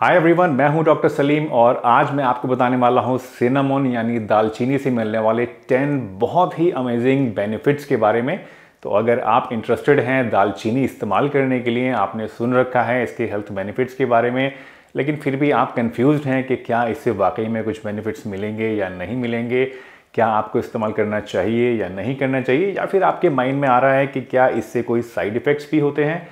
hi everyone मैं हूं doctor Salim और आज मैं आपको बताने वाला हूं सिनेमोन यानी दालचीनी से मिलने वाले 10 बहुत ही अमेजिंग बेनिफिट्स के बारे में तो अगर आप इंटरेस्टेड हैं दालचीनी इस्तेमाल करने के लिए आपने सुन रखा है इसके हेल्थ बेनिफिट्स के बारे में लेकिन फिर भी आप कन्फ्यूज हैं कि क्या इससे वाकई में कुछ बेनिफिट्स मिलेंगे या नहीं मिलेंगे क्या आपको इस्तेमाल करना चाहिए या नहीं करना चाहिए या फिर आपके माइंड में आ रहा है कि क्या इससे कोई साइड इफ़ेक्ट्स भी होते हैं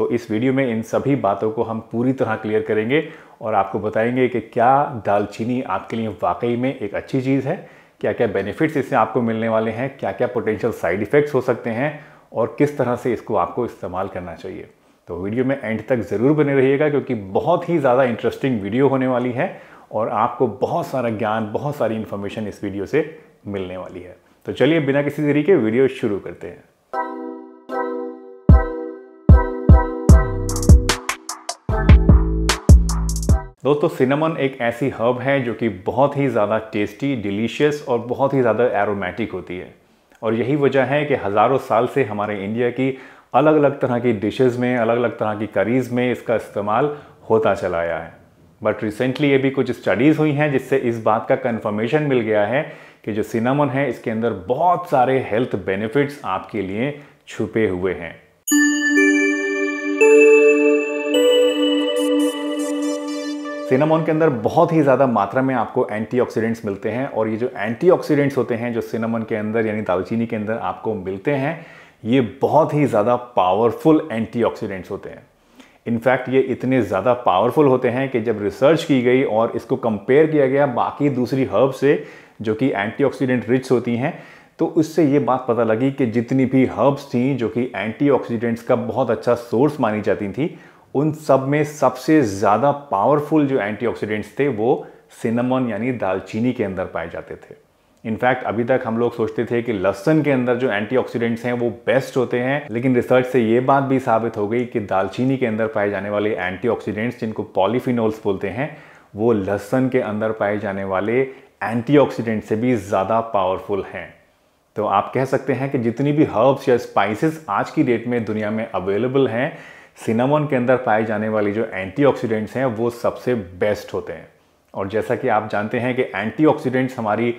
तो इस वीडियो में इन सभी बातों को हम पूरी तरह क्लियर करेंगे और आपको बताएंगे कि क्या दालचीनी आपके लिए वाकई में एक अच्छी चीज़ है क्या क्या बेनिफिट्स इससे आपको मिलने वाले हैं क्या क्या पोटेंशियल साइड इफ़ेक्ट्स हो सकते हैं और किस तरह से इसको आपको इस्तेमाल करना चाहिए तो वीडियो में एंड तक ज़रूर बने रहिएगा क्योंकि बहुत ही ज़्यादा इंटरेस्टिंग वीडियो होने वाली है और आपको बहुत सारा ज्ञान बहुत सारी इन्फॉर्मेशन इस वीडियो से मिलने वाली है तो चलिए बिना किसी तरीके वीडियो शुरू करते हैं दोस्तों सिनेमन एक ऐसी हर्ब है जो कि बहुत ही ज़्यादा टेस्टी डिलीशियस और बहुत ही ज़्यादा एरोमेटिक होती है और यही वजह है कि हज़ारों साल से हमारे इंडिया की अलग अलग तरह की डिशेज़ में अलग अलग तरह की करीज़ में इसका इस्तेमाल होता चला आया है बट रिसेंटली ये भी कुछ स्टडीज़ हुई हैं जिससे इस बात का कन्फर्मेशन मिल गया है कि जो सिनेमन है इसके अंदर बहुत सारे हेल्थ बेनिफिट्स आपके लिए छुपे हुए हैं सिनेमोन के अंदर बहुत ही ज़्यादा मात्रा में आपको एंटीऑक्सीडेंट्स मिलते हैं और ये जो एंटीऑक्सीडेंट्स होते हैं जो सिनेमॉन के अंदर यानी दालचीनी के अंदर आपको मिलते हैं ये बहुत ही ज़्यादा पावरफुल एंटीऑक्सीडेंट्स होते हैं इनफैक्ट ये इतने ज़्यादा पावरफुल होते हैं कि जब रिसर्च की गई और इसको कंपेयर किया गया बाकी दूसरी हर्ब से जो कि एंटीऑक्सीडेंट रिच होती हैं तो उससे ये बात पता लगी कि जितनी भी हर्ब्स थी जो कि एंटीऑक्सीडेंट्स का बहुत अच्छा सोर्स मानी जाती थी उन सब में सबसे ज़्यादा पावरफुल जो एंटीऑक्सीडेंट्स थे वो सिनेमन यानी दालचीनी के अंदर पाए जाते थे इनफैक्ट अभी तक हम लोग सोचते थे कि लहसन के अंदर जो एंटीऑक्सीडेंट्स हैं वो बेस्ट होते हैं लेकिन रिसर्च से ये बात भी साबित हो गई कि दालचीनी के अंदर पाए जाने वाले एंटीऑक्सीडेंट्स जिनको पॉलीफिनोल्स बोलते हैं वो लहसन के अंदर पाए जाने वाले एंटीऑक्सीडेंट से भी ज़्यादा पावरफुल हैं तो आप कह सकते हैं कि जितनी भी हर्ब्स या स्पाइसेस आज की डेट में दुनिया में अवेलेबल हैं सिनेमन के अंदर पाए जाने वाले जो एंटीऑक्सीडेंट्स हैं वो सबसे बेस्ट होते हैं और जैसा कि आप जानते हैं कि एंटीऑक्सीडेंट्स हमारी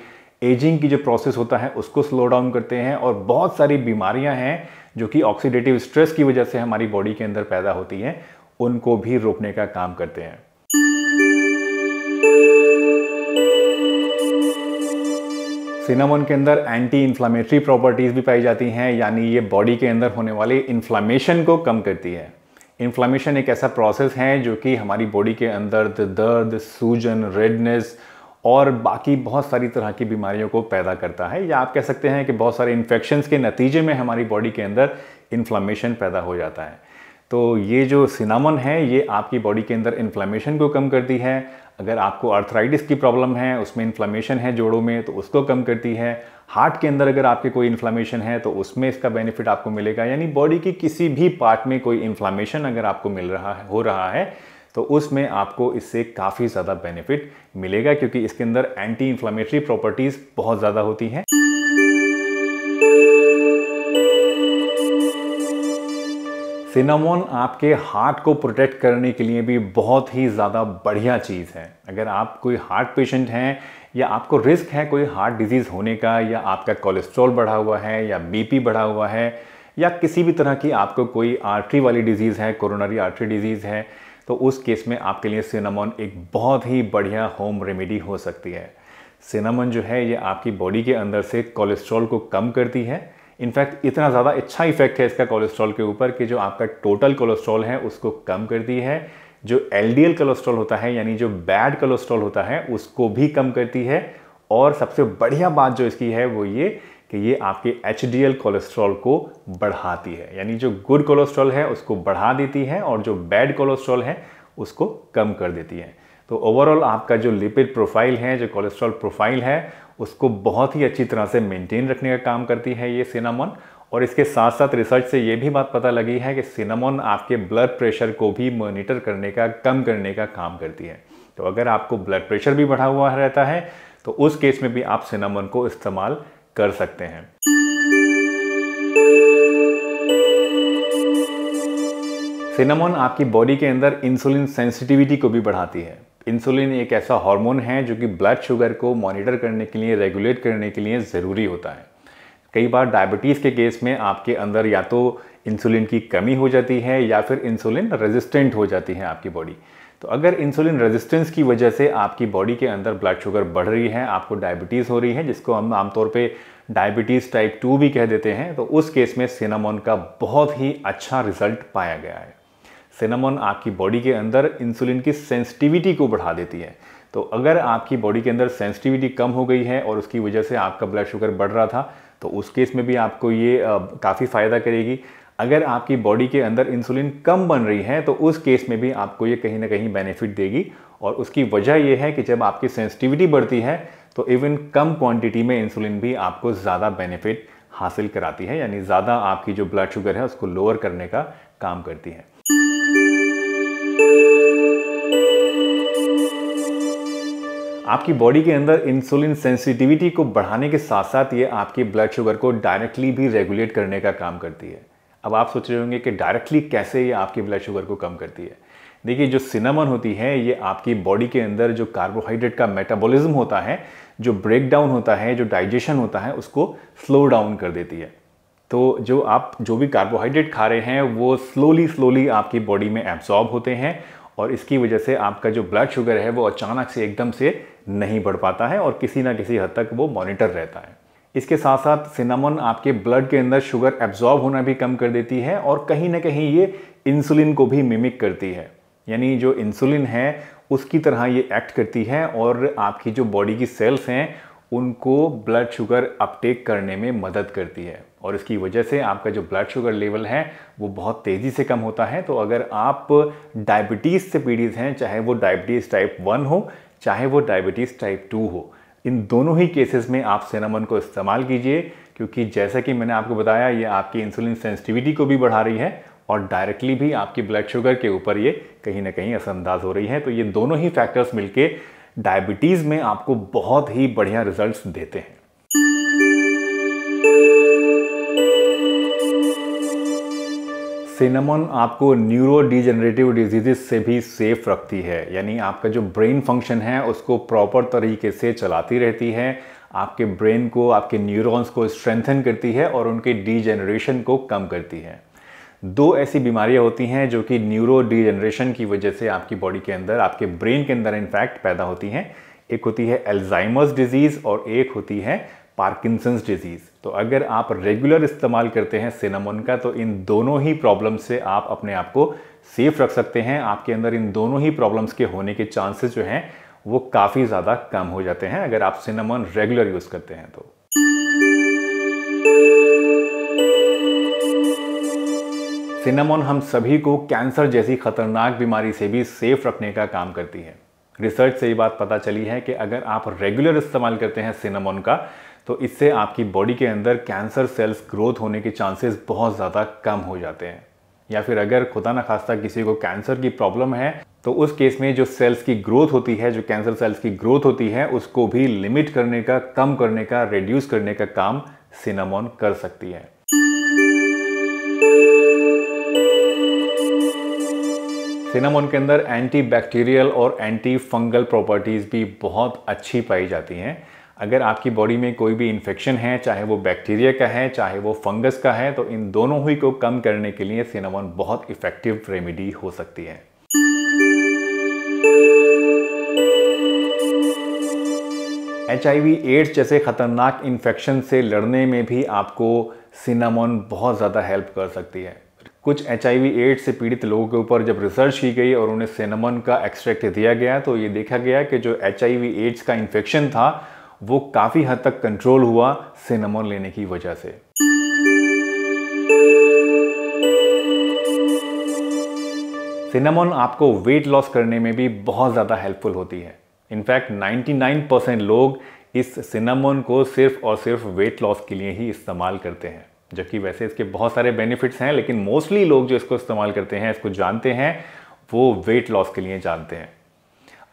एजिंग की जो प्रोसेस होता है उसको स्लो डाउन करते हैं और बहुत सारी बीमारियां हैं जो कि ऑक्सीडेटिव स्ट्रेस की वजह से हमारी बॉडी के अंदर पैदा होती हैं उनको भी रोकने का काम करते हैं सिनेमन के अंदर एंटी इन्फ्लामेटरी प्रॉपर्टीज़ भी पाई जाती हैं यानी ये बॉडी के अंदर होने वाले इन्फ्लामेशन को कम करती है इन्फ्लामेशन एक ऐसा प्रोसेस है जो कि हमारी बॉडी के अंदर दर्द सूजन रेडनेस और बाकी बहुत सारी तरह की बीमारियों को पैदा करता है या आप कह सकते हैं कि बहुत सारे इन्फेक्शन के नतीजे में हमारी बॉडी के अंदर इन्फ्लामेशन पैदा हो जाता है तो ये जो सिनामन है ये आपकी बॉडी के अंदर इन्फ्लामेशन को कम करती है अगर आपको आर्थराइटिस की प्रॉब्लम है उसमें इन्फ्लामेशन है जोड़ों में तो उसको कम करती है हार्ट के अंदर अगर आपके कोई इन्फ्लामेशन है तो उसमें इसका बेनिफिट आपको मिलेगा यानी बॉडी के किसी भी पार्ट में कोई इन्फ्लामेशन अगर आपको मिल रहा है हो रहा है तो उसमें आपको इससे काफ़ी ज़्यादा बेनिफिट मिलेगा क्योंकि इसके अंदर एंटी इन्फ्लामेटरी प्रॉपर्टीज़ बहुत ज़्यादा होती हैं सिनेमोन आपके हार्ट को प्रोटेक्ट करने के लिए भी बहुत ही ज़्यादा बढ़िया चीज़ है अगर आप कोई हार्ट पेशेंट हैं या आपको रिस्क है कोई हार्ट डिजीज़ होने का या आपका कोलेस्ट्रॉल बढ़ा हुआ है या बीपी बढ़ा हुआ है या किसी भी तरह की आपको कोई आर्टरी वाली डिज़ीज़ है कोरोनरी आर्टरी डिजीज़ है तो उस केस में आपके लिए सिनेमोन एक बहुत ही बढ़िया होम रेमेडी हो सकती है सिनामोन जो है ये आपकी बॉडी के अंदर से कोलेस्ट्रॉल को कम करती है इनफैक्ट इतना ज़्यादा अच्छा इफेक्ट है इसका कोलेस्ट्रॉल के ऊपर कि जो आपका टोटल कोलेस्ट्रॉल है उसको कम करती है जो एल कोलेस्ट्रॉल होता है यानी जो बैड कोलेस्ट्रॉल होता है उसको भी कम करती है और सबसे बढ़िया बात जो इसकी है वो ये कि ये आपके एच डी कोलेस्ट्रॉल को बढ़ाती है यानी जो गुड कोलेस्ट्रॉल है उसको बढ़ा देती है और जो बैड कोलेस्ट्रॉल है उसको कम कर देती है तो ओवरऑल आपका जो लिपिड प्रोफाइल है जो कोलेस्ट्रॉल प्रोफाइल है उसको बहुत ही अच्छी तरह से मेंटेन रखने का काम करती है ये सिनामोन और इसके साथ साथ रिसर्च से ये भी बात पता लगी है कि सिनामोन आपके ब्लड प्रेशर को भी मॉनिटर करने का कम करने का काम करती है तो अगर आपको ब्लड प्रेशर भी बढ़ा हुआ रहता है तो उस केस में भी आप सिनामोन को इस्तेमाल कर सकते हैं सिनामोन आपकी बॉडी के अंदर इंसुलिन सेंसिटिविटी को भी बढ़ाती है इंसुलिन एक ऐसा हार्मोन है जो कि ब्लड शुगर को मॉनिटर करने के लिए रेगुलेट करने के लिए ज़रूरी होता है कई बार डायबिटीज़ के केस में आपके अंदर या तो इंसुलिन की कमी हो जाती है या फिर इंसुलिन रेजिस्टेंट हो जाती है आपकी बॉडी तो अगर इंसुलिन रेजिस्टेंस की वजह से आपकी बॉडी के अंदर ब्लड शुगर बढ़ रही है आपको डायबिटीज़ हो रही है जिसको हम आमतौर पे डायबिटीज़ टाइप टू भी कह देते हैं तो उस केस में सिनामोन का बहुत ही अच्छा रिजल्ट पाया गया है सिनेमन आपकी बॉडी के अंदर इंसुलिन की सेंसिटिविटी को बढ़ा देती है तो अगर आपकी बॉडी के अंदर सेंसिटिविटी कम हो गई है और उसकी वजह से आपका ब्लड शुगर बढ़ रहा था तो उस केस में भी आपको ये काफ़ी फ़ायदा करेगी अगर आपकी बॉडी के अंदर इंसुलिन कम बन रही है तो उस केस में भी आपको ये कहीं ना कहीं बेनिफिट देगी और उसकी वजह यह है कि जब आपकी सेंसिटिविटी बढ़ती है तो इवन कम क्वांटिटी में इंसुलिन भी आपको ज़्यादा बेनिफिट हासिल कराती है यानी ज़्यादा आपकी जो ब्लड शुगर है उसको लोअर करने का काम करती है आपकी बॉडी के अंदर इंसुलिन सेंसिटिविटी को बढ़ाने के साथ साथ ये आपके ब्लड शुगर को डायरेक्टली भी रेगुलेट करने का काम करती है अब आप सोच रहे होंगे कि डायरेक्टली कैसे ये आपके ब्लड शुगर को कम करती है देखिए जो सिनेमन होती है ये आपकी बॉडी के अंदर जो कार्बोहाइड्रेट का मेटाबॉलिज्म होता है जो ब्रेक डाउन होता है जो डाइजेशन होता है उसको स्लो डाउन कर देती है तो जो आप जो भी कार्बोहाइड्रेट खा रहे हैं वो स्लोली स्लोली आपकी बॉडी में एब्जॉर्ब होते हैं और इसकी वजह से आपका जो ब्लड शुगर है वो अचानक से एकदम से नहीं बढ़ पाता है और किसी ना किसी हद तक वो मॉनिटर रहता है इसके साथ साथ सिनेमन आपके ब्लड के अंदर शुगर एब्जॉर्ब होना भी कम कर देती है और कहीं ना कहीं ये इंसुलिन को भी मिमिक करती है यानी जो इंसुलिन है उसकी तरह ये एक्ट करती है और आपकी जो बॉडी की सेल्स हैं उनको ब्लड शुगर अपटेक करने में मदद करती है और इसकी वजह से आपका जो ब्लड शुगर लेवल है वो बहुत तेज़ी से कम होता है तो अगर आप डायबिटीज़ से पीड़ित हैं चाहे वो डायबिटीज़ टाइप वन हो चाहे वो डायबिटीज़ टाइप टू हो इन दोनों ही केसेस में आप सिनेमन को इस्तेमाल कीजिए क्योंकि जैसा कि मैंने आपको बताया ये आपकी इंसुलिन सेंसिटिविटी को भी बढ़ा रही है और डायरेक्टली भी आपकी ब्लड शुगर के ऊपर ये कहीं ना कहीं असरअंदाज हो रही है तो ये दोनों ही फैक्टर्स मिलके डायबिटीज़ में आपको बहुत ही बढ़िया रिजल्ट्स देते हैं सिनेमन आपको न्यूरो डिजेनरेटिव डिजीजेस से भी सेफ रखती है यानी आपका जो ब्रेन फंक्शन है उसको प्रॉपर तरीके से चलाती रहती है आपके ब्रेन को आपके न्यूरॉन्स को स्ट्रेंथन करती है और उनके डिजेनरेशन को कम करती है दो ऐसी बीमारियां होती हैं जो कि न्यूरो डिजेनरेशन की वजह से आपकी बॉडी के अंदर आपके ब्रेन के अंदर इनफैक्ट पैदा होती हैं एक होती है एल्ज़ाइमस डिजीज़ और एक होती है पार्किंसंस डिजीज़ तो अगर आप रेगुलर इस्तेमाल करते हैं सिनेमोन का तो इन दोनों ही प्रॉब्लम से आप अपने आप को सेफ रख सकते हैं आपके अंदर इन दोनों ही प्रॉब्लम्स के होने के चांसेस जो हैं वो काफ़ी ज़्यादा कम हो जाते हैं अगर आप सिनेमोन रेगुलर यूज़ करते हैं तो सिनेमोन हम सभी को कैंसर जैसी खतरनाक बीमारी से भी सेफ रखने का काम करती है रिसर्च से ये बात पता चली है कि अगर आप रेगुलर इस्तेमाल करते हैं सिनेमोन का तो इससे आपकी बॉडी के अंदर कैंसर सेल्स ग्रोथ होने के चांसेस बहुत ज़्यादा कम हो जाते हैं या फिर अगर खुदा ना खास्ता किसी को कैंसर की प्रॉब्लम है तो उस केस में जो सेल्स की ग्रोथ होती है जो कैंसर सेल्स की ग्रोथ होती है उसको भी लिमिट करने का कम करने का रिड्यूस करने का काम सिनेमोन कर सकती है सिनेमोन के अंदर एंटी बैक्टीरियल और एंटी फंगल प्रॉपर्टीज़ भी बहुत अच्छी पाई जाती हैं अगर आपकी बॉडी में कोई भी इन्फेक्शन है चाहे वो बैक्टीरिया का है चाहे वो फंगस का है तो इन दोनों ही को कम करने के लिए सिनेमॉन बहुत इफेक्टिव रेमेडी हो सकती है एच एड्स जैसे ख़तरनाक इन्फेक्शन से लड़ने में भी आपको सिनामोन बहुत ज़्यादा हेल्प कर सकती है कुछ एच एड्स से पीड़ित लोगों के ऊपर जब रिसर्च की गई और उन्हें सिनामोन का एक्सट्रैक्ट दिया गया तो ये देखा गया कि जो एच एड्स का इन्फेक्शन था वो काफ़ी हद तक कंट्रोल हुआ सिनेमोन लेने की वजह से सिनेमोन आपको वेट लॉस करने में भी बहुत ज़्यादा हेल्पफुल होती है इनफैक्ट 99% लोग इस सिनेमोन को सिर्फ और सिर्फ वेट लॉस के लिए ही इस्तेमाल करते हैं जबकि वैसे इसके बहुत सारे बेनिफिट्स हैं लेकिन मोस्टली लोग जो इसको इस्तेमाल करते हैं इसको जानते हैं वो वेट लॉस के लिए जानते हैं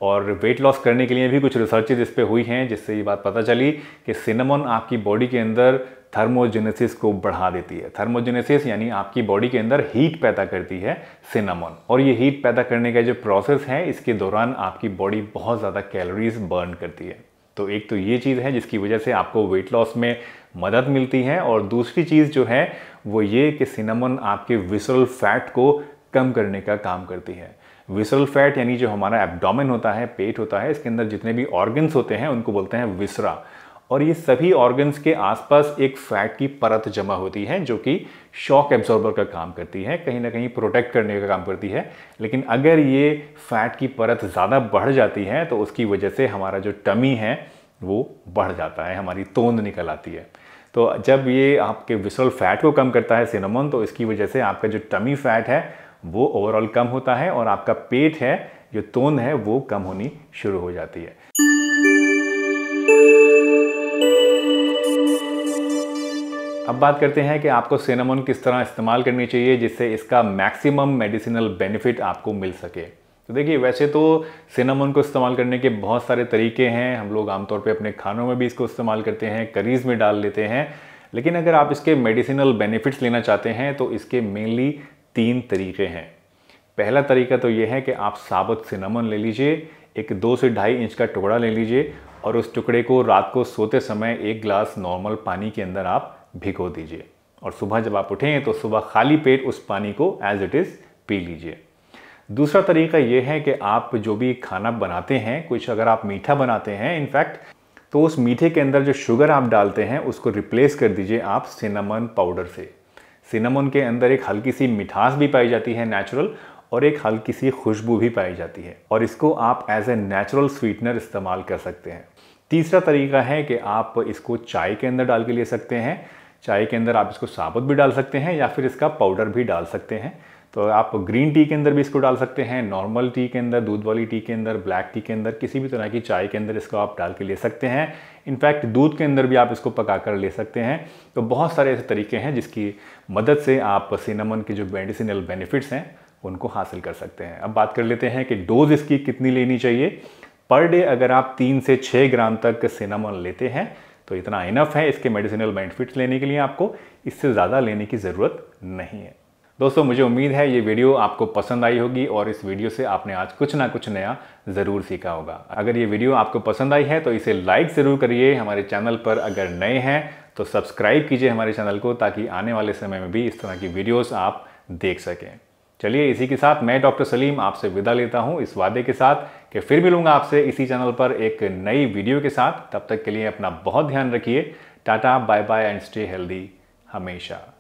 और वेट लॉस करने के लिए भी कुछ रिसर्चेज इस पर हुई हैं जिससे ये बात पता चली कि सिनेमन आपकी बॉडी के अंदर थर्मोजेनेसिस को बढ़ा देती है थर्मोजेनेसिस यानी आपकी बॉडी के अंदर हीट पैदा करती है सिनेमन और ये हीट पैदा करने का जो प्रोसेस है इसके दौरान आपकी बॉडी बहुत ज़्यादा कैलोरीज बर्न करती है तो एक तो ये चीज़ है जिसकी वजह से आपको वेट लॉस में मदद मिलती है और दूसरी चीज़ जो है वो ये कि सिनेमन आपके विसरल फैट को कम करने का काम करती है विसरल फैट यानी जो हमारा एब्डोमेन होता है पेट होता है इसके अंदर जितने भी ऑर्गन्स होते हैं उनको बोलते हैं विसरा और ये सभी ऑर्गन्स के आसपास एक फैट की परत जमा होती है जो कि शॉक एब्जॉर्बर का काम करती है कहीं ना कहीं प्रोटेक्ट करने का काम करती है लेकिन अगर ये फैट की परत ज़्यादा बढ़ जाती है तो उसकी वजह से हमारा जो टमी है वो बढ़ जाता है हमारी तोंद निकल आती है तो जब ये आपके विसरल फैट को कम करता है सिनेमन तो इसकी वजह से आपका जो टमी फैट है वो ओवरऑल कम होता है और आपका पेट है जो तोन है वो कम होनी शुरू हो जाती है अब बात करते हैं कि आपको सिनेमोन किस तरह इस्तेमाल करनी चाहिए जिससे इसका मैक्सिमम मेडिसिनल बेनिफिट आपको मिल सके तो देखिए वैसे तो सिनेमोन को इस्तेमाल करने के बहुत सारे तरीके हैं हम लोग आमतौर पे अपने खानों में भी इसको इस्तेमाल करते हैं करीज में डाल लेते हैं लेकिन अगर आप इसके मेडिसिनल बेनिफिट्स लेना चाहते हैं तो इसके मेनली तीन तरीके हैं पहला तरीका तो ये है कि आप साबुत सिनेमन ले लीजिए एक दो से ढाई इंच का टुकड़ा ले लीजिए और उस टुकड़े को रात को सोते समय एक गिलास नॉर्मल पानी के अंदर आप भिगो दीजिए और सुबह जब आप उठें तो सुबह खाली पेट उस पानी को एज इट इज़ पी लीजिए दूसरा तरीका यह है कि आप जो भी खाना बनाते हैं कुछ अगर आप मीठा बनाते हैं इनफैक्ट तो उस मीठे के अंदर जो शुगर आप डालते हैं उसको रिप्लेस कर दीजिए आप सिनेमन पाउडर से सिनेमन के अंदर एक हल्की सी मिठास भी पाई जाती है नेचुरल और एक हल्की सी खुशबू भी पाई जाती है और इसको आप एज ए नेचुरल स्वीटनर इस्तेमाल कर सकते हैं तीसरा तरीका है कि आप इसको चाय के अंदर डाल के ले सकते हैं चाय के अंदर आप इसको साबुत भी डाल सकते हैं या फिर इसका पाउडर भी डाल सकते हैं तो आप ग्रीन टी के अंदर भी इसको डाल सकते हैं नॉर्मल टी के अंदर दूध वाली टी के अंदर ब्लैक टी के अंदर किसी भी तरह की चाय के अंदर इसको आप डाल के ले सकते हैं इनफैक्ट दूध के अंदर भी आप इसको पका कर ले सकते हैं तो बहुत सारे ऐसे तरीके हैं जिसकी मदद से आप सिनेमन के जो मेडिसिनल बेनिफिट्स हैं उनको हासिल कर सकते हैं अब बात कर लेते हैं कि डोज इसकी कितनी लेनी चाहिए पर डे अगर आप तीन से छः ग्राम तक सिनेमन लेते हैं तो इतना इनफ है इसके मेडिसिनल बेनिफिट्स लेने के लिए आपको इससे ज़्यादा लेने की ज़रूरत नहीं है दोस्तों मुझे उम्मीद है ये वीडियो आपको पसंद आई होगी और इस वीडियो से आपने आज कुछ ना कुछ नया ज़रूर सीखा होगा अगर ये वीडियो आपको पसंद आई है तो इसे लाइक ज़रूर करिए हमारे चैनल पर अगर नए हैं तो सब्सक्राइब कीजिए हमारे चैनल को ताकि आने वाले समय में भी इस तरह की वीडियोस आप देख सकें चलिए इसी के साथ मैं डॉक्टर सलीम आपसे विदा लेता हूं इस वादे के साथ कि फिर लूँगा आपसे इसी चैनल पर एक नई वीडियो के साथ तब तक के लिए अपना बहुत ध्यान रखिए tata bye bye and stay healthy हमेशा